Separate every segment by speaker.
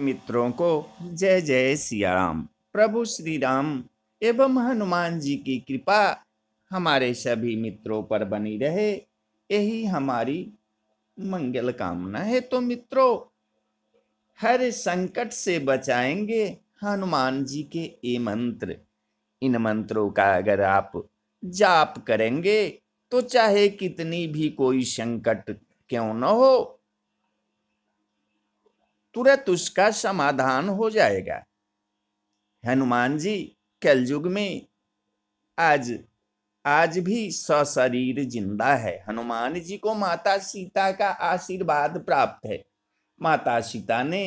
Speaker 1: मित्रों को जय जय सिया प्रभु श्री राम एवं हनुमान जी की कृपा हमारे सभी मित्रों पर बनी रहे यही हमारी मंगल कामना है तो मित्रों हर संकट से बचाएंगे हनुमान जी के ये मंत्र इन मंत्रों का अगर आप जाप करेंगे तो चाहे कितनी भी कोई संकट क्यों न हो तुरंत उसका समाधान हो जाएगा हनुमान जी कलयुग में आज आज भी सशरीर जिंदा है हनुमान जी को माता सीता का आशीर्वाद प्राप्त है माता सीता ने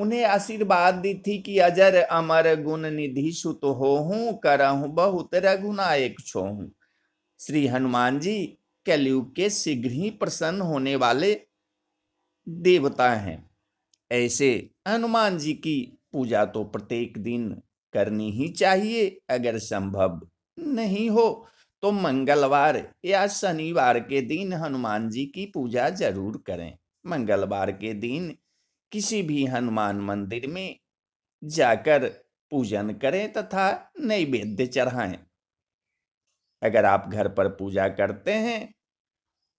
Speaker 1: उन्हें आशीर्वाद दी थी कि अजर अमर गुण निधि सुत हो हूँ करहूँ बहुत रघुनायक छो हूं श्री हनुमान जी कलयुग के शीघ्र ही प्रसन्न होने वाले देवता हैं ऐसे हनुमान जी की पूजा तो प्रत्येक दिन करनी ही चाहिए अगर संभव नहीं हो तो मंगलवार या शनिवार के दिन हनुमान जी की पूजा जरूर करें मंगलवार के दिन किसी भी हनुमान मंदिर में जाकर पूजन करें तथा नैवेद्य चढ़ाएं अगर आप घर पर पूजा करते हैं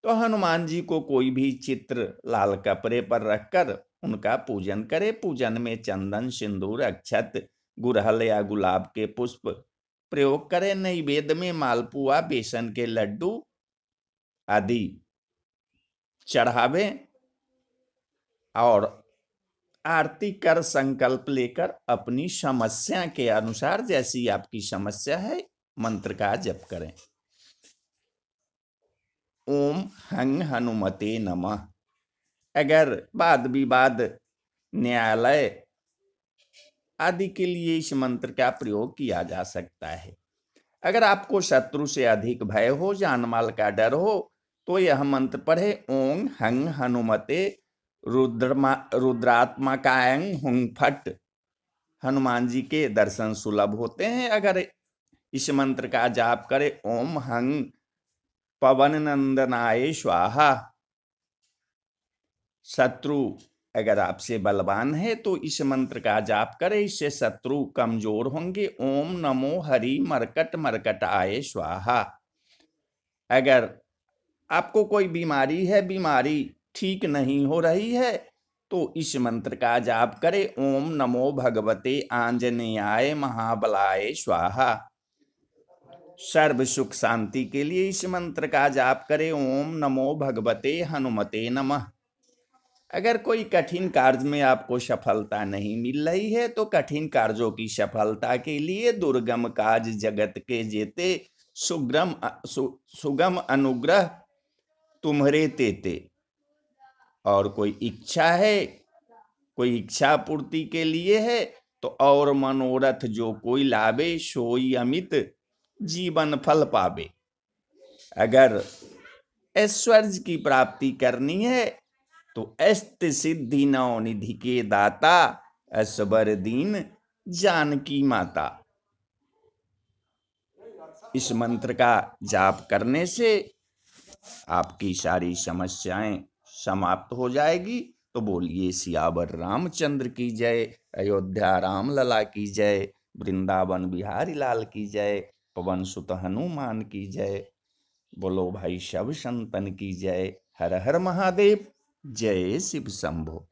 Speaker 1: तो हनुमान जी को कोई भी चित्र लाल कपड़े पर रखकर उनका पूजन करे पूजन में चंदन सिंदूर अक्षत गुरहल या गुलाब के पुष्प प्रयोग करे नैवेद में मालपुआ बेसन के लड्डू आदि चढ़ावे और आरती कर संकल्प लेकर अपनी समस्या के अनुसार जैसी आपकी समस्या है मंत्र का जप करें ओम हंग हनुमते नमः अगर वाद विवाद न्यायालय आदि के लिए इस मंत्र का प्रयोग किया जा सकता है अगर आपको शत्रु से अधिक भय हो जानमाल का डर हो तो यह मंत्र पढ़े ओं हंग हनुमते रुद्रमा रुद्रात्मकायं हुंग फट हनुमान जी के दर्शन सुलभ होते हैं अगर इस मंत्र का जाप करे ओम हंग पवन नंदनाय स्वाहा शत्रु अगर आपसे बलवान है तो इस मंत्र का जाप करें इससे शत्रु कमजोर होंगे ओम नमो हरि मरकट मरकट आए स्वाहा अगर आपको कोई बीमारी है बीमारी ठीक नहीं हो रही है तो इस मंत्र का जाप करें ओम नमो भगवते आंजनेयाय महाबलाय स्वाहा सर्व सुख शांति के लिए इस मंत्र का जाप करें ओम नमो भगवते हनुमते नमः अगर कोई कठिन कार्य में आपको सफलता नहीं मिल रही है तो कठिन कार्यों की सफलता के लिए दुर्गम काज जगत के जेते सुग्रम सु, सुगम अनुग्रह तुम्हरे तेते और कोई इच्छा है कोई इच्छा पूर्ति के लिए है तो और मनोरथ जो कोई लाभे सोई अमित जीवन फल पावे अगर ऐश्वर्य की प्राप्ति करनी है तो अस्त सिद्धि नौ निधि के दाता असबर दीन जानकी माता इस मंत्र का जाप करने से आपकी सारी समस्याएं समाप्त हो जाएगी तो बोलिए सियावर रामचंद्र की जय अयोध्या राम लला की जय वृंदावन बिहारी लाल की जय पवन सुत हनुमान की जय बोलो भाई शव संतन की जय हर हर महादेव जय शिव शंभो